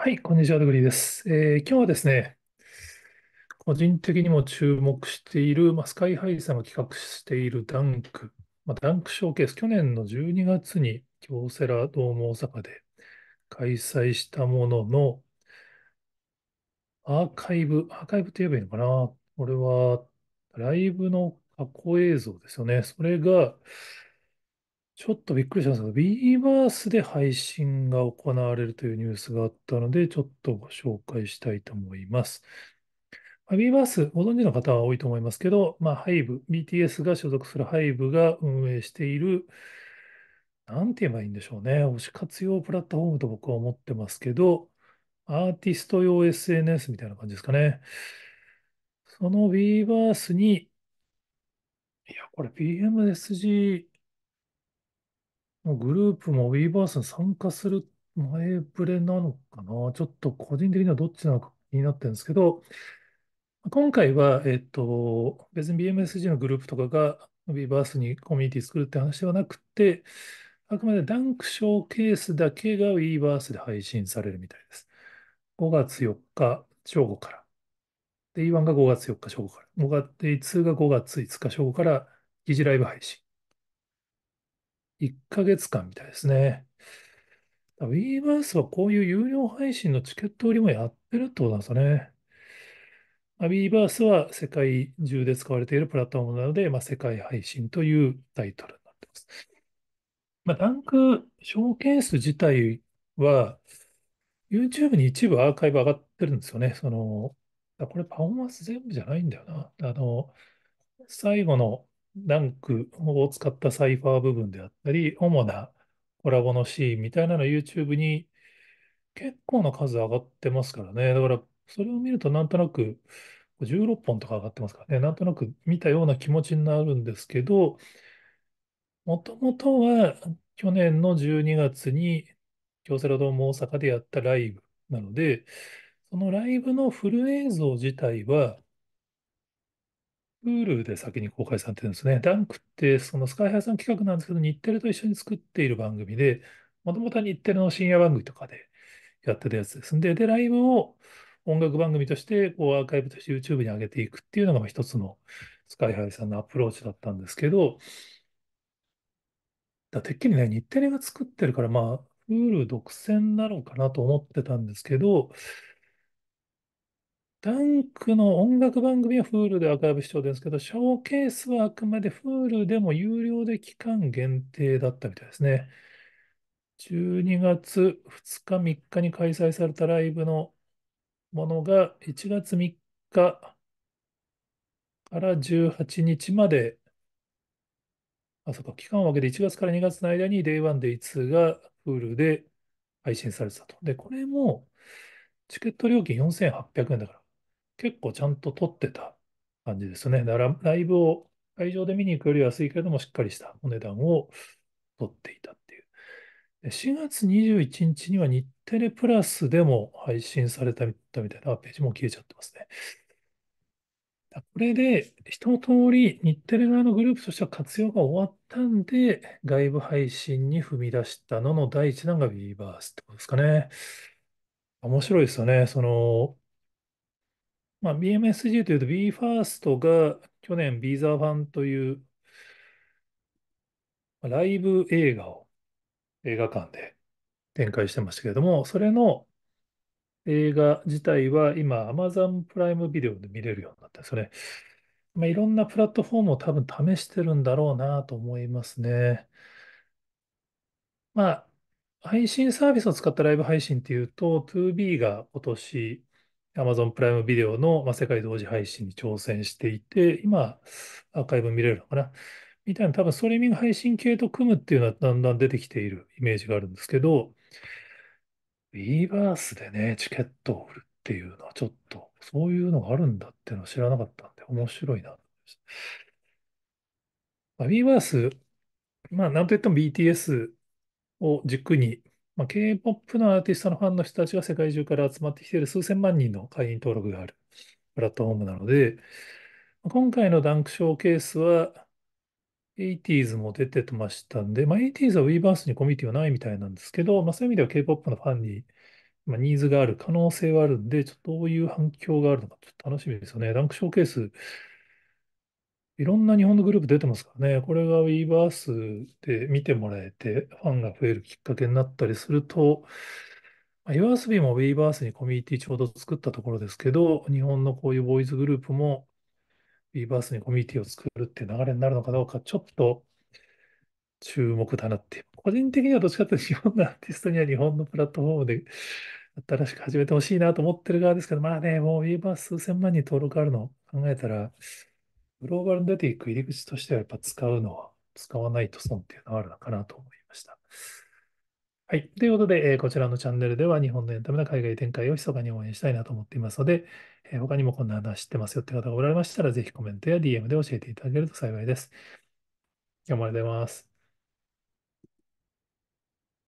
はい、こんにちは、ドグリーです。えー今日はですね、個人的にも注目している、まあ、スカイハイさんが企画しているダンク、まあ、ダンクショーケース、去年の12月に京セラドーム大阪で開催したものの、アーカイブ、アーカイブって言えばいいのかなこれは、ライブの過去映像ですよね。それが、ちょっとびっくりしたが、ですが、ビーバースで配信が行われるというニュースがあったので、ちょっとご紹介したいと思います。ま e ビーバース、ご存知の方は多いと思いますけど、まあ、HYBE、BTS が所属する HYBE が運営している、なんて言えばいいんでしょうね、推し活用プラットフォームと僕は思ってますけど、アーティスト用 SNS みたいな感じですかね。そのビーバースに、いや、これ PMSG もグループも Weverse に参加する前触れなのかな。ちょっと個人的にはどっちなのか気になってるんですけど、今回は、えっと、別に BMSG のグループとかが Weverse にコミュニティ作るって話ではなくて、あくまでダンクショーケースだけが Weverse で配信されるみたいです。5月4日正午から。で、E1 が5月4日正午から。5月、E2 が5月5日正午から、疑似ライブ配信。1ヶ月間みたいですね。Weverse はこういう有料配信のチケット売りもやってるってことなんですよね。Weverse は世界中で使われているプラットフォームなので、まあ、世界配信というタイトルになってます。まあ、ダンクショーケース自体は、YouTube に一部アーカイブ上がってるんですよね。その、これパフォーマンス全部じゃないんだよな。あの、最後のランクを使ったサイファー部分であったり、主なコラボのシーンみたいなの YouTube に結構な数上がってますからね。だから、それを見るとなんとなく16本とか上がってますからね。なんとなく見たような気持ちになるんですけど、もともとは去年の12月に京セラドーム大阪でやったライブなので、そのライブのフル映像自体は、Hulu で先に公開されてるんですね。ダンクって、そのスカイハイさん企画なんですけど、日テレと一緒に作っている番組で、もともとは日テレの深夜番組とかでやってたやつですんで、で、ライブを音楽番組として、こう、アーカイブとして YouTube に上げていくっていうのが一つのスカイハイさんのアプローチだったんですけど、だてっきりね、日テレが作ってるから、まあ、Hulu 独占なのかなと思ってたんですけど、ダンクの音楽番組は Hulu でアーカイブ視聴ですけど、ショーケースはあくまで Hulu でも有料で期間限定だったみたいですね。12月2日、3日に開催されたライブのものが1月3日から18日まで、あ、そうか、期間を分けて1月から2月の間に Day1、Day2 が Hulu で配信されてたと。で、これもチケット料金4800円だから。結構ちゃんと撮ってた感じですね。だからライブを会場で見に行くより安いけれども、しっかりしたお値段を取っていたっていう。4月21日には日テレプラスでも配信されたみたいなページも消えちゃってますね。これで一通り日テレ側のグループとしては活用が終わったんで、外部配信に踏み出したのの第一弾が w e バー r ってことですかね。面白いですよね。その、まあ、BMSG というと BE:FIRST が去年 b The ファ e というライブ映画を映画館で展開してましたけれども、それの映画自体は今 Amazon プライムビデオで見れるようになってそれ、まあ、いろんなプラットフォームを多分試してるんだろうなと思いますね。まあ、配信サービスを使ったライブ配信っていうと、2B が今年 Amazon プライムビデオの、まあ、世界同時配信に挑戦していて、今、アーカイブ見れるのかなみたいな、多分ストリーミング配信系と組むっていうのはだんだん出てきているイメージがあるんですけど、ーバースでね、チケットを売るっていうのはちょっと、そういうのがあるんだっていうのは知らなかったんで、面白いなまあ、ビーバース、まあ、なんといっても BTS を軸にまあ、K-POP のアーティストのファンの人たちが世界中から集まってきている数千万人の会員登録があるプラットフォームなので、今回のダンクショーケースは、80s も出てましたんで、まあ、80s は Weverse にコミュニティはないみたいなんですけど、まあ、そういう意味では K-POP のファンに、まニーズがある可能性はあるんで、ちょっとどういう反響があるのか、ちょっと楽しみですよね。ダンクショーケース、いろんな日本のグループ出てますからね、これが Weverse で見てもらえて、ファンが増えるきっかけになったりすると、u o s b も Weverse にコミュニティちょうど作ったところですけど、日本のこういうボーイズグループも Weverse にコミュニティを作るっていう流れになるのかどうか、ちょっと注目だなって。個人的にはどっちかというと日本のアーティストには日本のプラットフォームで新しく始めてほしいなと思ってる側ですけど、まあね、もう Weverse 数千万人登録あるの考えたら、グローバルに出ていく入り口としてはやっぱ使うのは、使わないと損っていうのはあるのかなと思いました。はい。ということで、えこちらのチャンネルでは日本のエンタメな海外展開を密かに応援したいなと思っていますので、え他にもこんな話知ってますよって方がおられましたら、ぜひコメントや DM で教えていただけると幸いです。今日もありがとうございます。